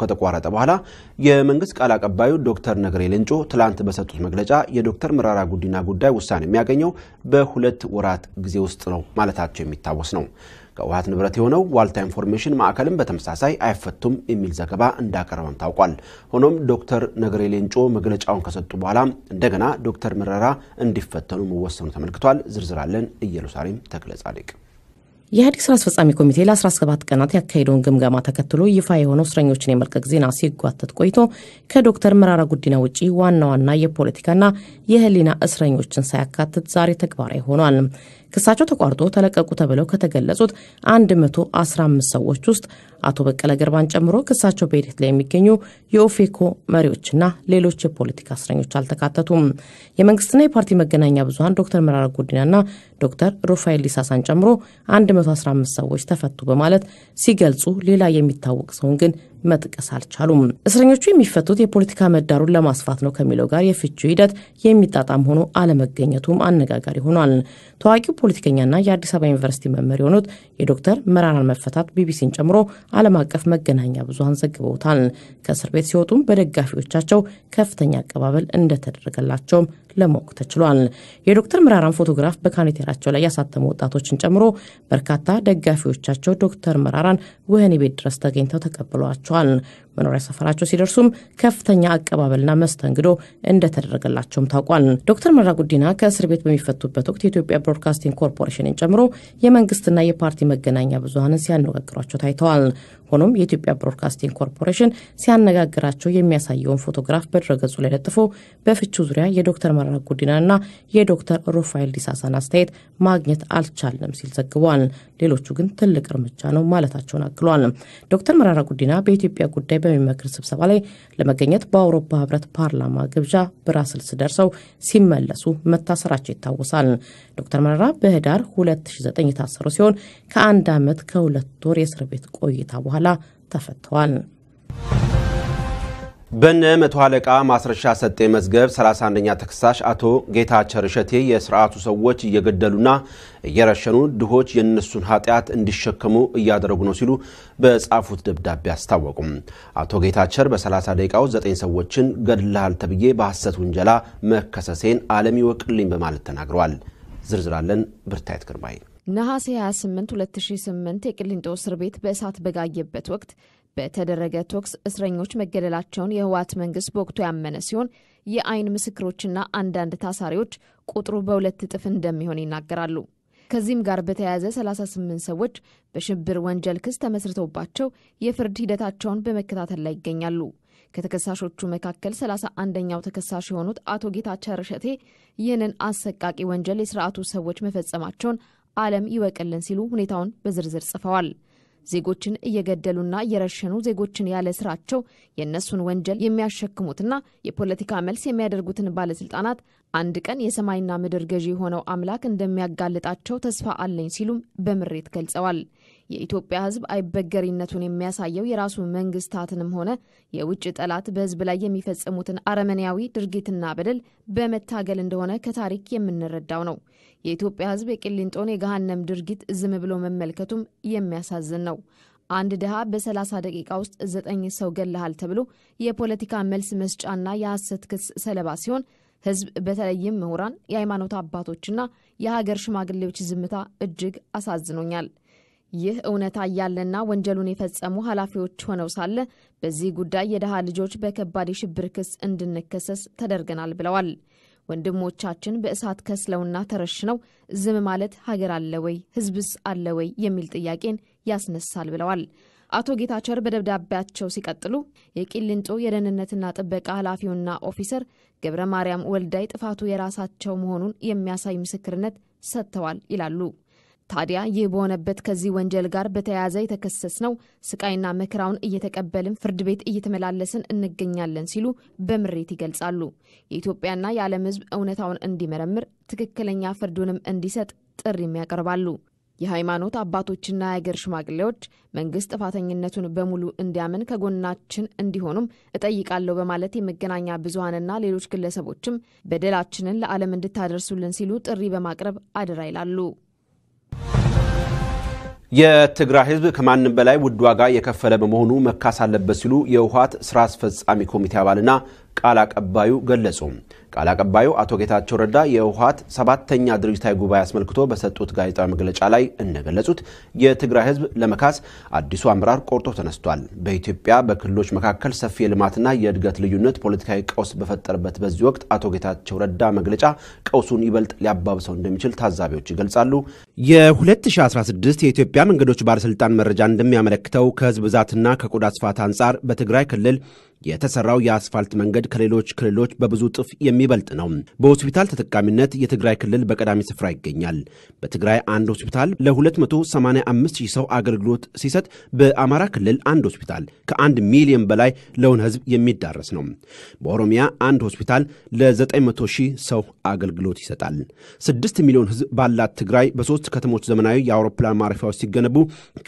ከተቋረጠ በኋላ የመንግስት ቃል አቀባዩ ዶክተር ነገሬ ሌንጮ ትላንት በሰጡት መግለጫ የዶክተር መራራ ጉዲና ጉዳይ ውሳኔ የሚያገኘው በሁለት ወራት ጊዜ ውስጥ ነው ማለታቸው የሚታወስ ነው። ከህወሓት ንብረት የሆነው ዋልታ ኢንፎርሜሽን ማዕከልም በተመሳሳይ አይፈቱም የሚል ዘገባ እንዳቀረበም ታውቋል። ሆኖም ዶክተር ነገሬ ሌንጮ መግለጫውን ከሰጡ በኋላ እንደገና ዶክተር መረራ እንዲፈተኑ መወሰኑ ተመልክቷል። ዝርዝራለን ኢየሩሳሌም ተክለ ጻድቅ የኢህአዴግ ስራ አስፈጻሚ ኮሚቴ ለ17 ቀናት ያካሄደውን ግምገማ ተከትሎ ይፋ የሆነው እስረኞችን የመልቀቅ ዜና ሲጓተት ቆይቶ ከዶክተር መራራ ጉዲና ውጪ ዋና ዋና የፖለቲካና የህሊና እስረኞችን ሳያካትት ዛሬ ተግባራዊ ሆኗል። ክሳቸው ተቋርጦ ተለቀቁ ተብለው ከተገለጹት 115 ሰዎች ውስጥ አቶ በቀለ ገርባን ጨምሮ ክሳቸው በሂደት ላይ የሚገኙ የኦፌኮ መሪዎችና ሌሎች የፖለቲካ እስረኞች አልተካተቱም። የመንግስትና የፓርቲ መገናኛ ብዙሀን ዶክተር መራራ ጉዲናና ዶክተር ሩፋኤል ሊሳሳን ጨምሮ 115 ሰዎች ተፈቱ በማለት ሲገልጹ ሌላ የሚታወቅ ሰውን ግን መጥቀስ አልቻሉም። እስረኞቹ የሚፈቱት የፖለቲካ ምህዳሩን ለማስፋት ነው ከሚለው ጋር የፍቺው ሂደት የሚጣጣም ሆኖ አለመገኘቱም አነጋጋሪ ሆኗል። ታዋቂው ፖለቲከኛና የአዲስ አበባ ዩኒቨርሲቲ መምህር የሆኑት የዶክተር መራራን መፈታት ቢቢሲን ጨምሮ ዓለም አቀፍ መገናኛ ብዙሀን ዘግበውታል። ከእስር ቤት ሲወጡም በደጋፊዎቻቸው ከፍተኛ አቀባበል እንደተደረገላቸውም ለማወቅ ተችሏል። የዶክተር መራራን ፎቶግራፍ በካኔቴራቸው ላይ ያሳተሙ ወጣቶችን ጨምሮ በርካታ ደጋፊዎቻቸው ዶክተር መራራን ወህኒ ቤት ድረስ ተገኝተው ተቀብለዋቸዋል። መኖሪያ ሰፈራቸው ሲደርሱም ከፍተኛ አቀባበልና መስተንግዶ እንደተደረገላቸውም ታውቋል። ዶክተር መራ ጉዲና ከእስር ቤት በሚፈቱበት ወቅት የኢትዮጵያ ብሮድካስቲንግ ኮርፖሬሽንን ጨምሮ የመንግስትና የፓርቲ መገናኛ ብዙሀንን ሲያነጋግሯቸው ታይተዋል። ሆኖም የኢትዮጵያ ብሮድካስቲንግ ኮርፖሬሽን ሲያነጋግራቸው የሚያሳየውን ፎቶግራፍ በድረገጹ ላይ ለጥፎ በፍቹ ዙሪያ የዶክተር የመረራ ጉዲናና የዶክተር ሩፋኤል ዲሳሳን አስተያየት ማግኘት አልቻለም ሲል ዘግቧል። ሌሎቹ ግን ትልቅ እርምጃ ነው ማለታቸውን አክሏል። ዶክተር መረራ ጉዲና በኢትዮጵያ ጉዳይ በሚመክር ስብሰባ ላይ ለመገኘት በአውሮፓ ህብረት ፓርላማ ግብዣ ብራስልስ ደርሰው ሲመለሱ መታሰራቸው ይታወሳል። ዶክተር መረራ በህዳር 2009 የታሰሩ ሲሆን ከአንድ ዓመት ከሁለት ወር የእስር ቤት ቆይታ በኋላ ተፈተዋል። በነ መቶ አለቃ ማስረሻ ሰጤ መዝገብ 31ኛ ተከሳሽ አቶ ጌታቸር እሸቴ የስርዓቱ ሰዎች እየገደሉና እየረሸኑ ድሆች የእነሱን ኃጢአት እንዲሸከሙ እያደረጉ ነው ሲሉ በጻፉት ደብዳቤ አስታወቁም። አቶ ጌታቸር በ30 ውስጥ ዘጠኝ ሰዎችን ገድልሃል ተብዬ በሐሰት ውንጀላ መከሰሴን ዓለም ይወቅልኝ በማለት ተናግረዋል። ዝርዝራለን ብርታየት ግርማይ ነሐሴ 28 2008 የቅሊንጦ እስር ቤት በእሳት በጋየበት ወቅት በተደረገ ተኩስ እስረኞች መገደላቸውን የህወሓት መንግስት በወቅቱ ያመነ ሲሆን የአይን ምስክሮችና አንዳንድ ታሳሪዎች ቁጥሩ በሁለት እጥፍ እንደሚሆን ይናገራሉ። ከዚህም ጋር በተያያዘ 38 ሰዎች በሽብር ወንጀል ክስ ተመስርተውባቸው የፍርድ ሂደታቸውን በመከታተል ላይ ይገኛሉ። ከተከሳሾቹ መካከል 31ኛው ተከሳሽ የሆኑት አቶ ጌታቸው ረሸቴ ይህንን አሰቃቂ ወንጀል የስርዓቱ ሰዎች መፈጸማቸውን ዓለም ይወቅልን ሲሉ ሁኔታውን በዝርዝር ጽፈዋል። ዜጎችን እየገደሉና እየረሸኑ ዜጎችን ያለ ስራቸው የእነሱን ወንጀል የሚያሸክሙትና የፖለቲካ መልስ የሚያደርጉትን ባለስልጣናት አንድ ቀን የሰማይና ምድር ገዢ የሆነው አምላክ እንደሚያጋልጣቸው ተስፋ አለኝ ሲሉም በምሬት ገልጸዋል። የኢትዮጵያ ሕዝብ አይበገሪነቱን የሚያሳየው የራሱ መንግስታትንም ሆነ የውጭ ጠላት በሕዝብ ላይ የሚፈጽሙትን አረመኔያዊ ድርጊትና በደል በመታገል እንደሆነ ከታሪክ የምንረዳው ነው። የኢትዮጵያ ሕዝብ የቅሊንጦን የገሃነም ድርጊት ዝም ብሎ መመልከቱም የሚያሳዝን ነው። አንድ ድሃ በ30 ደቂቃ ውስጥ ዘጠኝ ሰው ገለሃል ተብሎ የፖለቲካ መልስ መስጫና የሐሰት ክስ ሰለባ ሲሆን ሕዝብ በተለይም ምሁራን፣ የሃይማኖት አባቶችና የሀገር ሽማግሌዎች ዝምታ እጅግ አሳዝኖኛል። ይህ እውነታ እያለና ወንጀሉን የፈጸሙ ኃላፊዎች ሆነው ሳለ በዚህ ጉዳይ የድሃ ልጆች በከባድ የሽብር ክስ እንድንከሰስ ተደርገናል ብለዋል። ወንድሞቻችን በእሳት ከስለውና ተረሽነው ዝም ማለት ሀገር አለ ወይ? ህዝብስ አለ ወይ? የሚል ጥያቄን ያስነሳል ብለዋል። አቶ ጌታቸር በደብዳቤያቸው ሲቀጥሉ የቂሊንጦ የደህንነትና ጥበቃ ኃላፊውና ኦፊሰር ገብረ ማርያም ወልዳይ ጥፋቱ የራሳቸው መሆኑን የሚያሳይ ምስክርነት ሰጥተዋል ይላሉ። ታዲያ ይህ በሆነበት ከዚህ ወንጀል ጋር በተያያዘ ነው። ስቃይና መከራውን እየተቀበልን ፍርድ ቤት እየተመላለስን እንገኛለን ሲሉ በምሬት ይገልጻሉ። የኢትዮጵያና የዓለም ሕዝብ እውነታውን እንዲመረምር ትክክለኛ ፍርዱንም እንዲሰጥ ጥሪም ያቀርባሉ። የሃይማኖት አባቶችና የአገር ሽማግሌዎች መንግስት ጥፋተኝነቱን በሙሉ እንዲያምን ከጎናችን እንዲሆኑም እጠይቃለሁ በማለት የመገናኛ ብዙሀንና ሌሎች ግለሰቦችም በደላችንን ለዓለም እንድታደርሱልን ሲሉ ጥሪ በማቅረብ አደራ ይላሉ። የትግራይ ህዝብ ከማንም በላይ ውድ ዋጋ የከፈለ በመሆኑ መካስ አለበት ሲሉ የህወሓት ስራ አስፈጻሚ ኮሚቴ አባልና ቃል አቀባዩ ገለጹ። ቃል አቀባዩ አቶ ጌታቸው ረዳ የህወሓት ሰባተኛ ድርጅታዊ ጉባኤ አስመልክቶ በሰጡት ጋዜጣዊ መግለጫ ላይ እንደገለጹት የትግራይ ህዝብ ለመካስ አዲሱ አመራር ቆርጦ ተነስቷል። በኢትዮጵያ በክልሎች መካከል ሰፊ የልማትና የእድገት ልዩነት ፖለቲካዊ ቀውስ በፈጠረበት በዚህ ወቅት አቶ ጌታቸው ረዳ መግለጫ ቀውሱን ይበልጥ ሊያባብሰው እንደሚችል ታዛቢዎች ይገልጻሉ። የ2016 የኢትዮጵያ መንገዶች ባለስልጣን መረጃ እንደሚያመለክተው ከህዝብ ብዛትና ከቆዳ ስፋት አንጻር በትግራይ ክልል የተሰራው የአስፋልት መንገድ ከሌሎች ክልሎች በብዙ ጥፍ የሚ የሚበልጥ ነው። በሆስፒታል ተጠቃሚነት የትግራይ ክልል በቀዳሚ ስፍራ ይገኛል። በትግራይ አንድ ሆስፒታል ለ285 ሺህ ሰው አገልግሎት ሲሰጥ በአማራ ክልል አንድ ሆስፒታል ከአንድ ሚሊዮን በላይ ለውን ህዝብ የሚዳረስ ነው። በኦሮሚያ አንድ ሆስፒታል ለ900 ሺህ ሰው አገልግሎት ይሰጣል። 6 ሚሊዮን ህዝብ ባላት ትግራይ በሶስት ከተሞች ዘመናዊ የአውሮፕላን ማረፊያዎች ሲገነቡ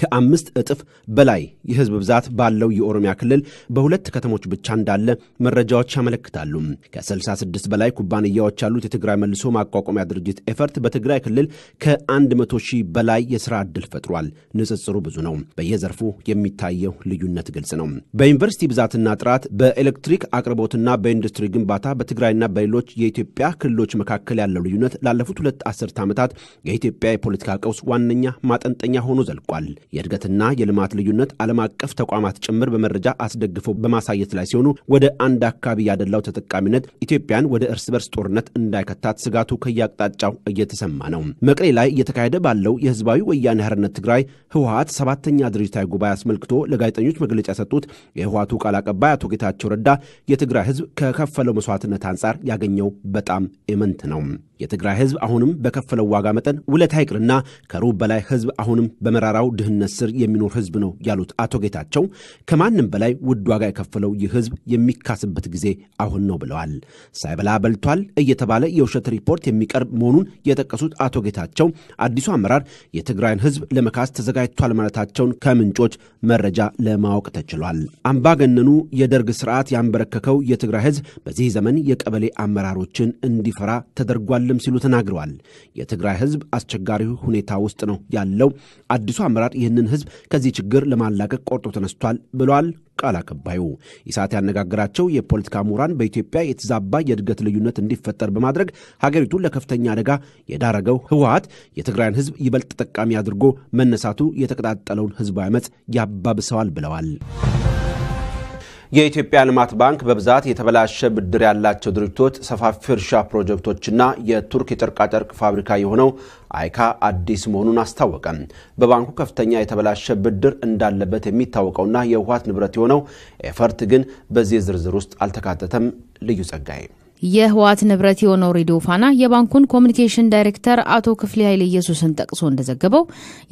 ከአምስት እጥፍ በላይ የህዝብ ብዛት ባለው የኦሮሚያ ክልል በሁለት ከተሞች ብቻ እንዳለ መረጃዎች ያመለክታሉ። ከ66 ከ በላይ ኩባንያዎች ያሉት የትግራይ መልሶ ማቋቋሚያ ድርጅት ኤፈርት በትግራይ ክልል ከ መቶ ሺህ በላይ የስራ ዕድል ፈጥሯል። ንጽጽሩ ብዙ ነው። በየዘርፉ የሚታየው ልዩነት ግልጽ ነው። በዩኒቨርሲቲ ብዛትና ጥራት፣ በኤሌክትሪክ አቅርቦትና በኢንዱስትሪ ግንባታ በትግራይና በሌሎች የኢትዮጵያ ክልሎች መካከል ያለው ልዩነት ላለፉት ሁለት አስርት ዓመታት የኢትዮጵያ የፖለቲካ ቀውስ ዋነኛ ማጠንጠኛ ሆኖ ዘልቋል። የእድገትና የልማት ልዩነት ዓለም አቀፍ ተቋማት ጭምር በመረጃ አስደግፈው በማሳየት ላይ ሲሆኑ ወደ አንድ አካባቢ ያደላው ተጠቃሚነት ኢትዮጵያን ወደ እርስ በርስ ጦርነት እንዳይከታት ስጋቱ ከየአቅጣጫው እየተሰማ ነው። መቀሌ ላይ እየተካሄደ ባለው የህዝባዊ ወያኔ ሓርነት ትግራይ ህወሀት ሰባተኛ ድርጅታዊ ጉባኤ አስመልክቶ ለጋዜጠኞች መግለጫ የሰጡት የህወሀቱ ቃል አቀባይ አቶ ጌታቸው ረዳ የትግራይ ህዝብ ከከፈለው መስዋዕትነት አንጻር ያገኘው በጣም ኤመንት ነው የትግራይ ህዝብ አሁንም በከፈለው ዋጋ መጠን ውለታ ይቅርና ከሩብ በላይ ህዝብ አሁንም በመራራው ድህነት ስር የሚኖር ህዝብ ነው ያሉት አቶ ጌታቸው ከማንም በላይ ውድ ዋጋ የከፈለው ይህ ህዝብ የሚካስበት ጊዜ አሁን ነው ብለዋል። ሳይበላ በልቷል እየተባለ የውሸት ሪፖርት የሚቀርብ መሆኑን የጠቀሱት አቶ ጌታቸው አዲሱ አመራር የትግራይን ህዝብ ለመካስ ተዘጋጅቷል ማለታቸውን ከምንጮች መረጃ ለማወቅ ተችሏል። አምባገነኑ የደርግ ስርዓት ያንበረከከው የትግራይ ህዝብ በዚህ ዘመን የቀበሌ አመራሮችን እንዲፈራ ተደርጓል ይገባልም ሲሉ ተናግረዋል። የትግራይ ህዝብ አስቸጋሪ ሁኔታ ውስጥ ነው ያለው። አዲሱ አመራር ይህንን ህዝብ ከዚህ ችግር ለማላቀቅ ቆርጦ ተነስቷል ብለዋል። ቃል አቀባዩ ኢሳት ያነጋገራቸው የፖለቲካ ምሁራን በኢትዮጵያ የተዛባ የእድገት ልዩነት እንዲፈጠር በማድረግ ሀገሪቱን ለከፍተኛ አደጋ የዳረገው ህወሀት የትግራይን ህዝብ ይበልጥ ተጠቃሚ አድርጎ መነሳቱ የተቀጣጠለውን ህዝባዊ አመፅ ያባብሰዋል ብለዋል። የኢትዮጵያ ልማት ባንክ በብዛት የተበላሸ ብድር ያላቸው ድርጅቶች ሰፋፊ እርሻ ፕሮጀክቶችና የቱርክ የጨርቃጨርቅ ፋብሪካ የሆነው አይካ አዲስ መሆኑን አስታወቀ። በባንኩ ከፍተኛ የተበላሸ ብድር እንዳለበት የሚታወቀውና የህወሓት ንብረት የሆነው ኤፈርት ግን በዚህ ዝርዝር ውስጥ አልተካተተም። ልዩ ጸጋዬ የህወሓት ንብረት የሆነው ሬዲዮ ፋና የባንኩን ኮሚኒኬሽን ዳይሬክተር አቶ ክፍሌ ኃይለ ኢየሱስን ጠቅሶ እንደዘገበው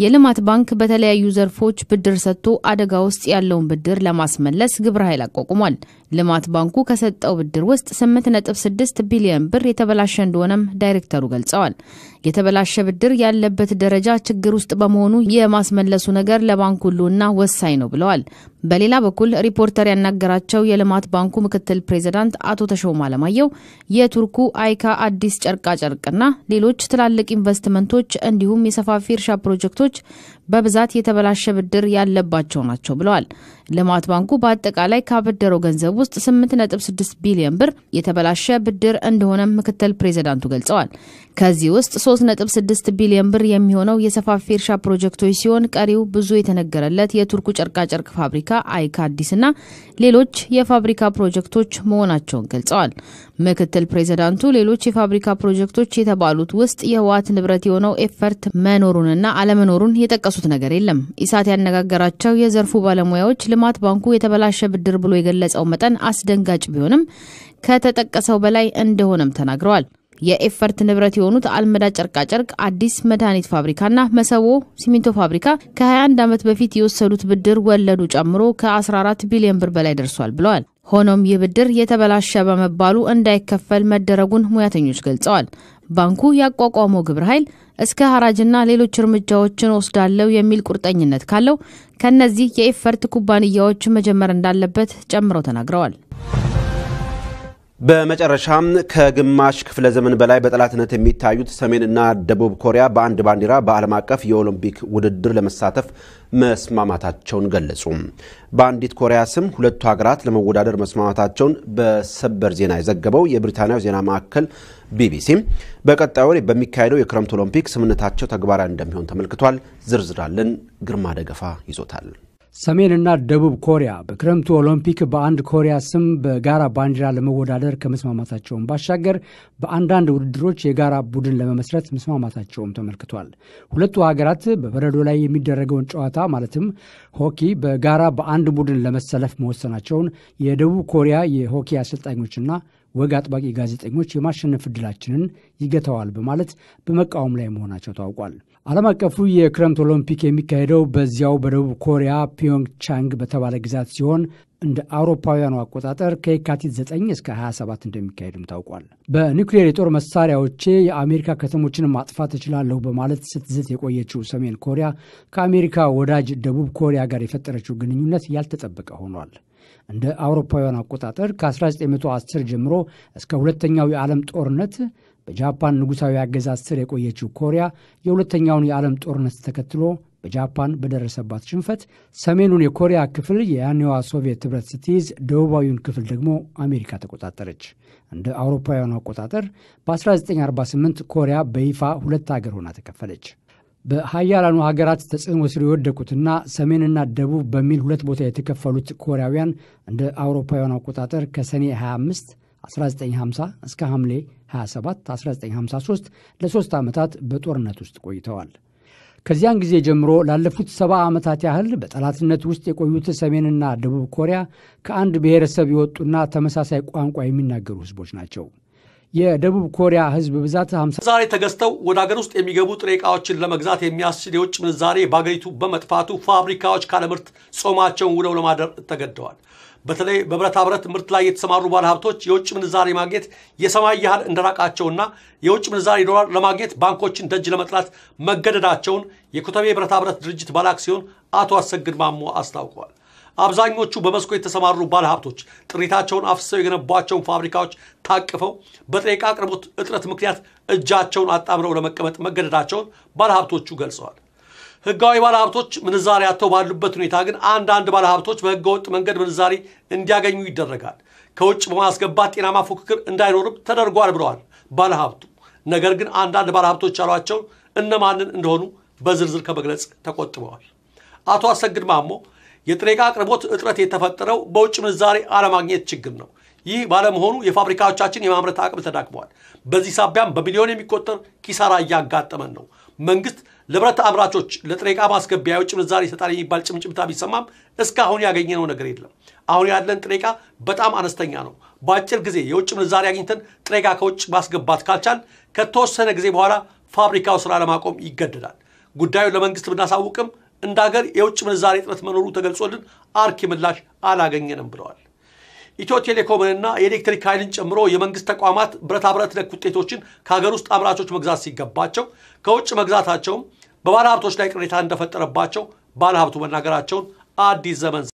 የልማት ባንክ በተለያዩ ዘርፎች ብድር ሰጥቶ አደጋ ውስጥ ያለውን ብድር ለማስመለስ ግብረ ኃይል አቋቁሟል። ልማት ባንኩ ከሰጠው ብድር ውስጥ 8.6 ቢሊዮን ብር የተበላሸ እንደሆነም ዳይሬክተሩ ገልጸዋል። የተበላሸ ብድር ያለበት ደረጃ ችግር ውስጥ በመሆኑ የማስመለሱ ነገር ለባንኩ ሁሉና ወሳኝ ነው ብለዋል። በሌላ በኩል ሪፖርተር ያናገራቸው የልማት ባንኩ ምክትል ፕሬዚዳንት አቶ ተሾማ አለማየሁ የቱርኩ አይካ አዲስ ጨርቃ ጨርቅና ሌሎች ትላልቅ ኢንቨስትመንቶች እንዲሁም የሰፋፊ እርሻ ፕሮጀክቶች በብዛት የተበላሸ ብድር ያለባቸው ናቸው ብለዋል። ልማት ባንኩ በአጠቃላይ ካበደረው ገንዘብ ውስጥ 8.6 ቢሊዮን ብር የተበላሸ ብድር እንደሆነ ምክትል ፕሬዚዳንቱ ገልጸዋል። ከዚህ ውስጥ 3.6 ቢሊዮን ብር የሚሆነው የሰፋፊ እርሻ ፕሮጀክቶች ሲሆን ቀሪው ብዙ የተነገረለት የቱርኩ ጨርቃጨርቅ ፋብሪካ አይካ አዲስና ሌሎች የፋብሪካ ፕሮጀክቶች መሆናቸውን ገልጸዋል። ምክትል ፕሬዚዳንቱ ሌሎች የፋብሪካ ፕሮጀክቶች የተባሉት ውስጥ የህወሓት ንብረት የሆነው ኤፈርት መኖሩንና አለመኖሩን የጠቀሱት ያነሱት ነገር የለም። ኢሳት ያነጋገራቸው የዘርፉ ባለሙያዎች ልማት ባንኩ የተበላሸ ብድር ብሎ የገለጸው መጠን አስደንጋጭ ቢሆንም ከተጠቀሰው በላይ እንደሆነም ተናግረዋል። የኤፈርት ንብረት የሆኑት አልመዳ ጨርቃጨርቅ፣ አዲስ መድኃኒት ፋብሪካና መሰቦ ሲሚንቶ ፋብሪካ ከ21 ዓመት በፊት የወሰዱት ብድር ወለዱ ጨምሮ ከ14 ቢሊዮን ብር በላይ ደርሷል ብለዋል። ሆኖም ይህ ብድር የተበላሸ በመባሉ እንዳይከፈል መደረጉን ሙያተኞች ገልጸዋል። ባንኩ ያቋቋመው ግብረ ኃይል እስከ ሀራጅና ሌሎች እርምጃዎችን ወስዳለው የሚል ቁርጠኝነት ካለው ከእነዚህ የኤፈርት ኩባንያዎች መጀመር እንዳለበት ጨምረው ተናግረዋል። በመጨረሻም ከግማሽ ክፍለ ዘመን በላይ በጠላትነት የሚታዩት ሰሜንና ደቡብ ኮሪያ በአንድ ባንዲራ በዓለም አቀፍ የኦሎምፒክ ውድድር ለመሳተፍ መስማማታቸውን ገለጹ። በአንዲት ኮሪያ ስም ሁለቱ ሀገራት ለመወዳደር መስማማታቸውን በሰበር ዜና የዘገበው የብሪታንያው ዜና ማዕከል ቢቢሲ በቀጣዩ ወር በሚካሄደው የክረምት ኦሎምፒክ ስምምነታቸው ተግባራዊ እንደሚሆን ተመልክቷል። ዝርዝራለን ግርማ ደገፋ ይዞታል። ሰሜንና ደቡብ ኮሪያ በክረምቱ ኦሎምፒክ በአንድ ኮሪያ ስም በጋራ ባንዲራ ለመወዳደር ከመስማማታቸውም ባሻገር በአንዳንድ ውድድሮች የጋራ ቡድን ለመመስረት መስማማታቸውም ተመልክቷል። ሁለቱ ሀገራት በበረዶ ላይ የሚደረገውን ጨዋታ ማለትም ሆኪ በጋራ በአንድ ቡድን ለመሰለፍ መወሰናቸውን የደቡብ ኮሪያ የሆኪ አሰልጣኞችና ወግ አጥባቂ ጋዜጠኞች የማሸነፍ ዕድላችንን ይገተዋል በማለት በመቃወም ላይ መሆናቸው ታውቋል። ዓለም አቀፉ የክረምት ኦሎምፒክ የሚካሄደው በዚያው በደቡብ ኮሪያ ፒዮንግቻንግ በተባለ ግዛት ሲሆን እንደ አውሮፓውያኑ አቆጣጠር ከየካቲት 9 እስከ 27 እንደሚካሄድም ታውቋል። በኒውክሌር የጦር መሳሪያዎቼ የአሜሪካ ከተሞችን ማጥፋት እችላለሁ በማለት ስትዝት የቆየችው ሰሜን ኮሪያ ከአሜሪካ ወዳጅ ደቡብ ኮሪያ ጋር የፈጠረችው ግንኙነት ያልተጠበቀ ሆኗል። እንደ አውሮፓውያኑ አቆጣጠር ከ1910 ጀምሮ እስከ ሁለተኛው የዓለም ጦርነት በጃፓን ንጉሳዊ አገዛዝ ስር የቆየችው ኮሪያ የሁለተኛውን የዓለም ጦርነት ተከትሎ በጃፓን በደረሰባት ሽንፈት ሰሜኑን የኮሪያ ክፍል የያኔዋ ሶቪየት ኅብረት ስትይዝ፣ ደቡባዊውን ክፍል ደግሞ አሜሪካ ተቆጣጠረች። እንደ አውሮፓውያኑ አቆጣጠር በ1948 ኮሪያ በይፋ ሁለት ሀገር ሆና ተከፈለች። በሀያላኑ ሀገራት ተጽዕኖ ስር የወደቁትና ሰሜንና ደቡብ በሚል ሁለት ቦታ የተከፈሉት ኮሪያውያን እንደ አውሮፓውያኑ አቆጣጠር ከሰኔ 25 1950 እስከ ሐምሌ 27 1953 ለሦስት ዓመታት በጦርነት ውስጥ ቆይተዋል። ከዚያን ጊዜ ጀምሮ ላለፉት ሰባ ዓመታት ያህል በጠላትነት ውስጥ የቆዩት ሰሜንና ደቡብ ኮሪያ ከአንድ ብሔረሰብ የወጡና ተመሳሳይ ቋንቋ የሚናገሩ ህዝቦች ናቸው። የደቡብ ኮሪያ ህዝብ ብዛት ዛሬ ተገዝተው ወደ አገር ውስጥ የሚገቡ ጥሬ ዕቃዎችን ለመግዛት የሚያስችል የውጭ ምንዛሬ በአገሪቱ በመጥፋቱ ፋብሪካዎች ካለምርት ጾማቸውን ውለው ለማደር ተገደዋል። በተለይ በብረታ ብረት ምርት ላይ የተሰማሩ ባለ ሀብቶች የውጭ ምንዛሬ ማግኘት የሰማይ ያህል እንደራቃቸውና የውጭ ምንዛሬ ዶላር ለማግኘት ባንኮችን ደጅ ለመጥላት መገደዳቸውን የኮተቤ ብረታ ብረት ድርጅት ባለ ሲሆን አቶ አሰግድ ማሞ አስታውቀዋል። አብዛኞቹ በመስኮ የተሰማሩ ባለ ሀብቶች ጥሪታቸውን አፍሰው የገነቧቸውን ፋብሪካዎች ታቅፈው በጥሬ ዕቃ አቅርቦት እጥረት ምክንያት እጃቸውን አጣምረው ለመቀመጥ መገደዳቸውን ባለ ሀብቶቹ ገልጸዋል። ህጋዊ ባለሀብቶች ምንዛሬ አጥተው ባሉበት ሁኔታ ግን አንዳንድ ባለሀብቶች ወጥ መንገድ ምንዛሬ እንዲያገኙ ይደረጋል። ከውጭ በማስገባት ጤናማ ፉክክር እንዳይኖርም ተደርጓል ብለዋል ባለሀብቱ። ነገር ግን አንዳንድ ባለሀብቶች ያሏቸው እነማንን እንደሆኑ በዝርዝር ከመግለጽ ተቆጥበዋል። አቶ አሰግድ ማሞ የጥሬ ዕቃ አቅርቦት እጥረት የተፈጠረው በውጭ ምንዛሬ አለማግኘት ችግር ነው። ይህ ባለመሆኑ የፋብሪካዎቻችን የማምረት አቅም ተዳክመዋል። በዚህ ሳቢያም በሚሊዮን የሚቆጠር ኪሳራ እያጋጠመን ነው። መንግስት ለብረት አምራቾች ለጥሬ ዕቃ ማስገቢያ የውጭ ምንዛሪ ይሰጣል የሚባል ጭምጭምታ ቢሰማም እስካሁን ያገኘነው ነገር የለም። አሁን ያለን ጥሬ ዕቃ በጣም አነስተኛ ነው። በአጭር ጊዜ የውጭ ምንዛሪ አግኝተን ጥሬ ዕቃ ከውጭ ማስገባት ካልቻል ከተወሰነ ጊዜ በኋላ ፋብሪካው ስራ ለማቆም ይገደዳል። ጉዳዩን ለመንግስት ብናሳውቅም እንደ ሀገር የውጭ ምንዛሬ እጥረት መኖሩ ተገልጾልን አርኪ ምላሽ አላገኘንም ብለዋል። ኢትዮ ቴሌኮምንና የኤሌክትሪክ ኃይልን ጨምሮ የመንግስት ተቋማት ብረታብረት ነክ ውጤቶችን ከሀገር ውስጥ አምራቾች መግዛት ሲገባቸው ከውጭ መግዛታቸውም በባለሀብቶች ላይ ቅሬታ እንደፈጠረባቸው ባለሀብቱ መናገራቸውን አዲስ ዘመን